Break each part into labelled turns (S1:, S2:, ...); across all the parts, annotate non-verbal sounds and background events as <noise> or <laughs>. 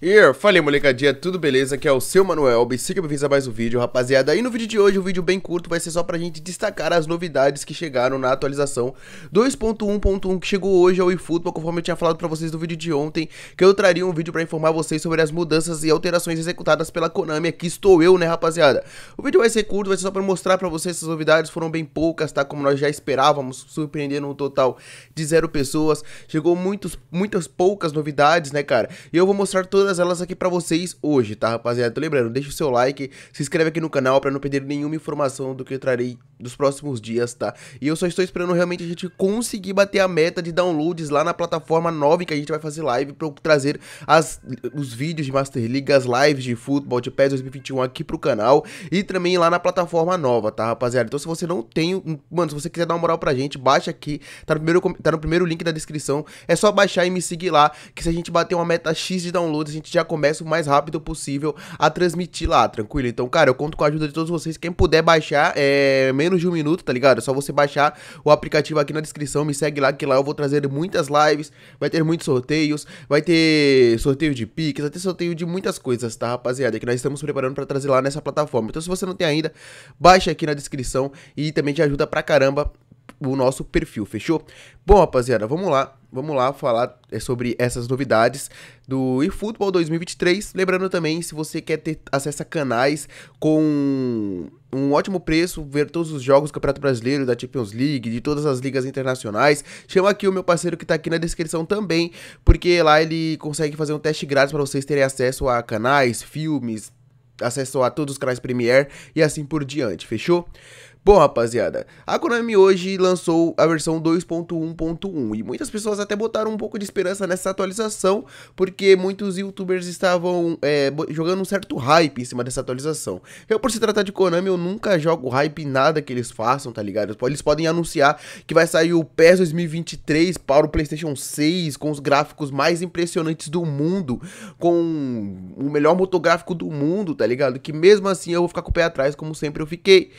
S1: E falei molecadinha, tudo beleza? Aqui é o seu Manuel, seja bem-vindo a mais um vídeo, rapaziada. E no vídeo de hoje, um vídeo bem curto, vai ser só pra gente destacar as novidades que chegaram na atualização 2.1.1 que chegou hoje ao eFootball, conforme eu tinha falado pra vocês no vídeo de ontem, que eu traria um vídeo pra informar vocês sobre as mudanças e alterações executadas pela Konami. Aqui estou eu, né, rapaziada? O vídeo vai ser curto, vai ser só pra mostrar pra vocês essas novidades, foram bem poucas, tá? Como nós já esperávamos, surpreendendo um total de zero pessoas. Chegou muitos, muitas poucas novidades, né, cara? E eu vou mostrar todas todas elas aqui para vocês hoje, tá, rapaziada? lembrando, deixa o seu like, se inscreve aqui no canal para não perder nenhuma informação do que eu trarei dos próximos dias, tá? E eu só estou esperando realmente a gente conseguir bater a meta de downloads lá na plataforma nova que a gente vai fazer live para eu trazer as, os vídeos de Master League, as lives de futebol de PES 2021 aqui pro canal e também lá na plataforma nova, tá, rapaziada? Então se você não tem, mano, se você quiser dar uma moral pra gente, baixa aqui, tá no primeiro, tá no primeiro link da descrição, é só baixar e me seguir lá, que se a gente bater uma meta X de downloads, gente já começa o mais rápido possível a transmitir lá, tranquilo? Então, cara, eu conto com a ajuda de todos vocês. Quem puder baixar, é menos de um minuto, tá ligado? É só você baixar o aplicativo aqui na descrição, me segue lá, que lá eu vou trazer muitas lives, vai ter muitos sorteios, vai ter sorteio de piques, vai ter sorteio de muitas coisas, tá, rapaziada? Que nós estamos preparando para trazer lá nessa plataforma. Então, se você não tem ainda, baixa aqui na descrição e também te ajuda pra caramba o nosso perfil, fechou? Bom, rapaziada, vamos lá vamos lá falar é, sobre essas novidades do eFootball 2023. Lembrando também, se você quer ter acesso a canais com um ótimo preço, ver todos os jogos do Campeonato Brasileiro, da Champions League, de todas as ligas internacionais, chama aqui o meu parceiro que está aqui na descrição também, porque lá ele consegue fazer um teste grátis para vocês terem acesso a canais, filmes, acesso a todos os canais Premiere e assim por diante, fechou? Bom, rapaziada, a Konami hoje lançou a versão 2.1.1 e muitas pessoas até botaram um pouco de esperança nessa atualização, porque muitos youtubers estavam é, jogando um certo hype em cima dessa atualização. Eu, por se tratar de Konami, eu nunca jogo hype em nada que eles façam, tá ligado? Eles podem anunciar que vai sair o PES 2023 para o PlayStation 6 com os gráficos mais impressionantes do mundo, com o melhor motográfico do mundo, tá ligado? Que mesmo assim eu vou ficar com o pé atrás, como sempre eu fiquei.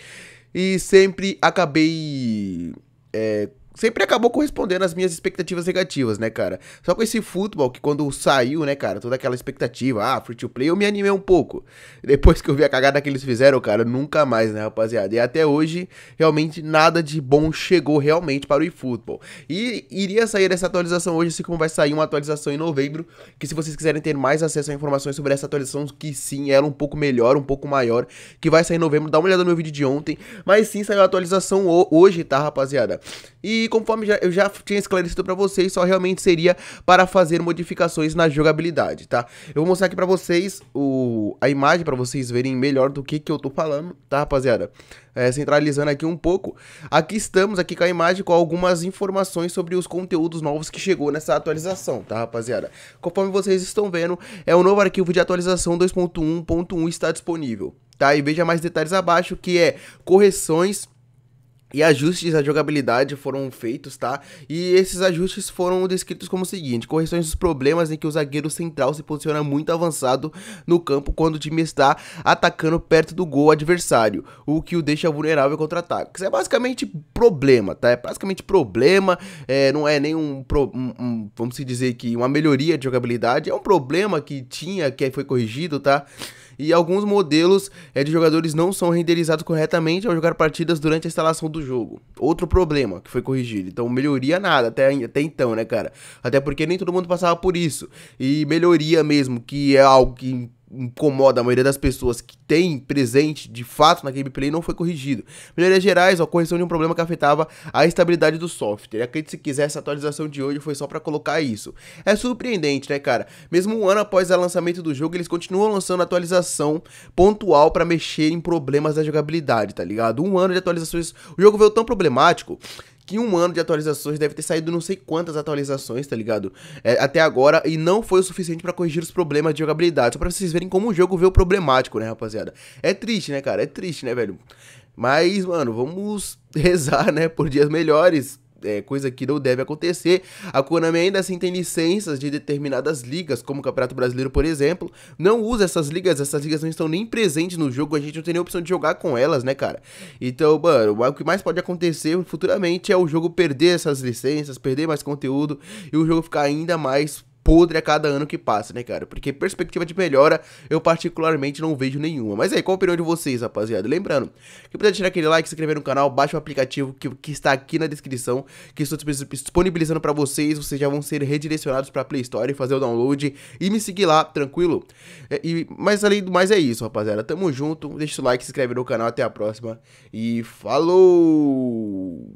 S1: E sempre acabei é, sempre acabou correspondendo às minhas expectativas negativas, né, cara? Só com esse futebol que quando saiu, né, cara, toda aquela expectativa, ah, free to play, eu me animei um pouco. <laughs> Depois que eu vi a cagada que eles fizeram, cara, nunca mais, né, rapaziada? E até hoje, realmente nada de bom chegou realmente para o eFootball. E iria sair essa atualização hoje, assim como vai sair uma atualização em novembro, que se vocês quiserem ter mais acesso a informações sobre essa atualização, que sim, ela um pouco melhor, um pouco maior, que vai sair em novembro, dá uma olhada no meu vídeo de ontem. Mas sim, saiu a atualização hoje, tá, rapaziada? E e conforme já, eu já tinha esclarecido para vocês, só realmente seria para fazer modificações na jogabilidade, tá? Eu vou mostrar aqui para vocês o, a imagem para vocês verem melhor do que, que eu tô falando, tá, rapaziada? É, centralizando aqui um pouco, aqui estamos aqui com a imagem com algumas informações sobre os conteúdos novos que chegou nessa atualização, tá, rapaziada? Conforme vocês estão vendo, é um novo arquivo de atualização 2.1.1 está disponível, tá? E veja mais detalhes abaixo, que é correções e ajustes à jogabilidade foram feitos, tá? E esses ajustes foram descritos como o seguinte: correções dos problemas em que o zagueiro central se posiciona muito avançado no campo quando o time está atacando perto do gol adversário, o que o deixa vulnerável contra ataques. É basicamente problema, tá? É basicamente problema, é, não é nenhum, pro, um, um, vamos dizer que uma melhoria de jogabilidade, é um problema que tinha, que foi corrigido, tá? e alguns modelos é, de jogadores não são renderizados corretamente ao jogar partidas durante a instalação do jogo. Outro problema que foi corrigido. Então, melhoria nada até, até então, né, cara? Até porque nem todo mundo passava por isso. E melhoria mesmo, que é algo que incomoda a maioria das pessoas que tem presente de fato na gameplay não foi corrigido. Melhorias gerais, a correção de um problema que afetava a estabilidade do software. Acredite se quiser, essa atualização de hoje foi só para colocar isso. É surpreendente, né, cara? Mesmo um ano após o lançamento do jogo, eles continuam lançando atualização pontual para mexer em problemas da jogabilidade, tá ligado? Um ano de atualizações, o jogo veio tão problemático que um ano de atualizações deve ter saído não sei quantas atualizações, tá ligado? É, até agora, e não foi o suficiente para corrigir os problemas de jogabilidade. Só pra vocês verem como o jogo veio problemático, né, rapaziada? É triste, né, cara? É triste, né, velho? Mas, mano, vamos <laughs> rezar, né, por dias melhores é, coisa que não deve acontecer. A Konami ainda assim tem licenças de determinadas ligas, como o Campeonato Brasileiro, por exemplo. Não usa essas ligas, essas ligas não estão nem presentes no jogo, a gente não tem nem opção de jogar com elas, né, cara? Então, mano, o que mais pode acontecer futuramente é o jogo perder essas licenças, perder mais conteúdo e o jogo ficar ainda mais podre a cada ano que passa, né, cara? Porque perspectiva de melhora eu particularmente não vejo nenhuma. Mas aí, qual a opinião de vocês, rapaziada? Lembrando que precisa deixar aquele like, se inscrever no canal, baixa o aplicativo que, que está aqui na descrição, que estou disponibilizando para vocês. Vocês já vão ser redirecionados para Play Store e fazer o download e me seguir lá, tranquilo? É, e, mas além do mais é isso, rapaziada. Tamo junto, deixa o like, se inscreve no canal, até a próxima e falou!